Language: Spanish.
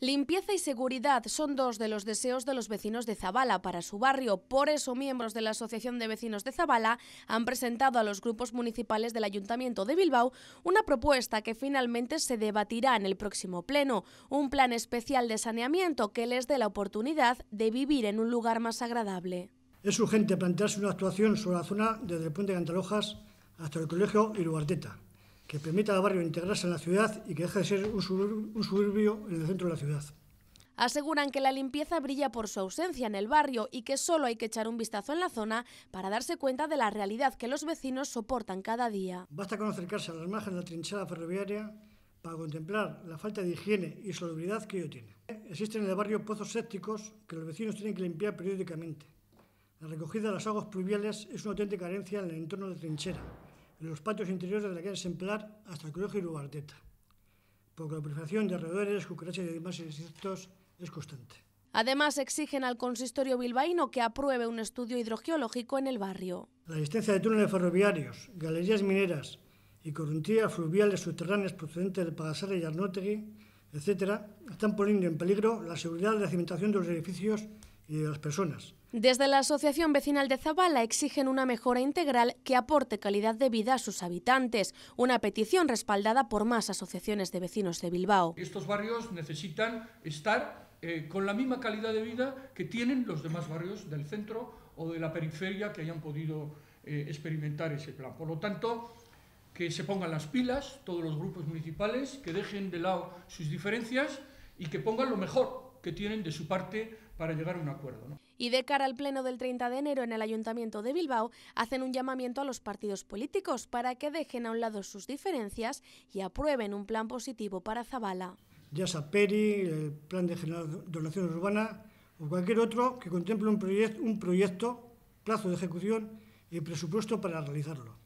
Limpieza y seguridad son dos de los deseos de los vecinos de Zabala para su barrio. Por eso, miembros de la Asociación de Vecinos de Zabala han presentado a los grupos municipales del Ayuntamiento de Bilbao una propuesta que finalmente se debatirá en el próximo pleno, un plan especial de saneamiento que les dé la oportunidad de vivir en un lugar más agradable. Es urgente plantearse una actuación sobre la zona desde el puente de Cantalojas hasta el colegio Iruarteta que permita al barrio integrarse en la ciudad y que deje de ser un suburbio, en el centro de la ciudad. Aseguran que la limpieza brilla por su ausencia en el barrio y que solo hay que echar un vistazo en la zona para darse cuenta de la realidad que los vecinos soportan cada día. Basta con acercarse a las margen de la trinchera ferroviaria para contemplar la falta de higiene y solubilidad que ello tiene. Existen en el barrio pozos sépticos que los vecinos tienen que limpiar periódicamente. La recogida de las aguas pluviales es una auténtica carencia en el entorno de la trinchera en los patios interiores de la calle exemplar hasta el colegio y porque la proliferación de roedores, cucarachas y demás insectos es constante. Además, exigen al consistorio bilbaíno que apruebe un estudio hidrogeológico en el barrio. La existencia de túneles ferroviarios, galerías mineras y corrientes fluviales subterráneas procedentes del Pagasarre y Arnotegui, etcétera... están poniendo en peligro la seguridad de la cimentación de los edificios las personas. Desde la Asociación Vecinal de Zabala exigen una mejora integral que aporte calidad de vida a sus habitantes, una petición respaldada por más asociaciones de vecinos de Bilbao. Estos barrios necesitan estar eh, con la misma calidad de vida que tienen los demás barrios del centro o de la periferia que hayan podido eh, experimentar ese plan. Por lo tanto, que se pongan las pilas todos los grupos municipales, que dejen de lado sus diferencias y que pongan lo mejor que tienen de su parte para llegar a un acuerdo. Y de cara al pleno del 30 de enero en el Ayuntamiento de Bilbao, hacen un llamamiento a los partidos políticos para que dejen a un lado sus diferencias y aprueben un plan positivo para Zabala. Ya sea PERI, el Plan de Donación Urbana o cualquier otro que contemple un proyecto, plazo de ejecución y presupuesto para realizarlo.